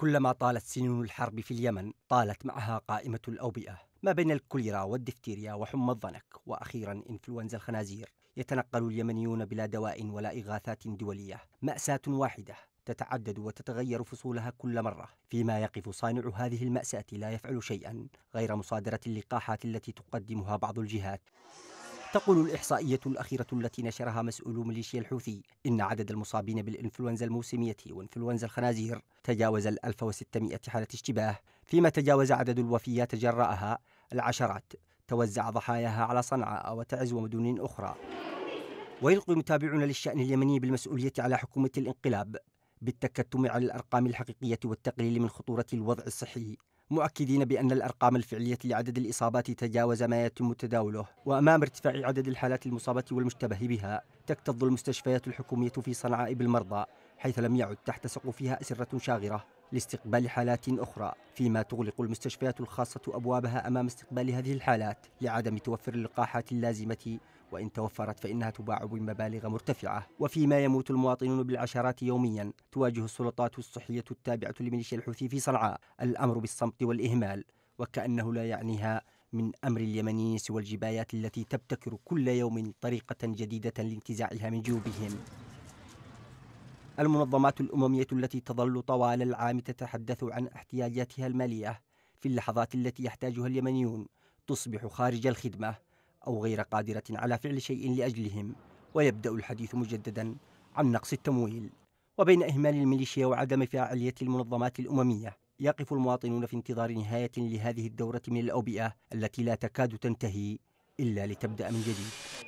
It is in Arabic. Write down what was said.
كلما طالت سنين الحرب في اليمن طالت معها قائمة الأوبئة ما بين الكوليرا والدفتيريا وحمى الضنك وأخيرا إنفلونزا الخنازير يتنقل اليمنيون بلا دواء ولا إغاثات دولية مأساة واحدة تتعدد وتتغير فصولها كل مرة فيما يقف صانع هذه المأساة لا يفعل شيئا غير مصادرة اللقاحات التي تقدمها بعض الجهات تقول الإحصائية الأخيرة التي نشرها مسؤول ميليشيا الحوثي إن عدد المصابين بالإنفلونزا الموسمية وإنفلونزا الخنازير تجاوز ال 1600 حالة اشتباه فيما تجاوز عدد الوفيات جراءها العشرات توزع ضحاياها على صنعاء وتعز ومدن أخرى ويلقي متابعون للشأن اليمني بالمسؤولية على حكومة الانقلاب بالتكتم على الأرقام الحقيقية والتقليل من خطورة الوضع الصحي مؤكدين بأن الأرقام الفعلية لعدد الإصابات تجاوز ما يتم تداوله وأمام ارتفاع عدد الحالات المصابة والمشتبه بها تكتظ المستشفيات الحكومية في صنعاء بالمرضى حيث لم يعد تحت سقوفها أسرة شاغرة لاستقبال حالات أخرى فيما تغلق المستشفيات الخاصة أبوابها أمام استقبال هذه الحالات لعدم توفر اللقاحات اللازمة وإن توفرت فإنها تباع بمبالغ مرتفعة وفيما يموت المواطنون بالعشرات يوميا تواجه السلطات الصحية التابعة لميليشيا الحوثي في صنعاء الأمر بالصمت والإهمال وكأنه لا يعنيها من أمر اليمنيين سوى الجبايات التي تبتكر كل يوم طريقة جديدة لانتزاعها من جيوبهم المنظمات الأممية التي تظل طوال العام تتحدث عن احتياجاتها المالية في اللحظات التي يحتاجها اليمنيون تصبح خارج الخدمة أو غير قادرة على فعل شيء لأجلهم ويبدأ الحديث مجددا عن نقص التمويل وبين إهمال الميليشيا وعدم فاعلية المنظمات الأممية يقف المواطنون في انتظار نهاية لهذه الدورة من الأوبئة التي لا تكاد تنتهي إلا لتبدأ من جديد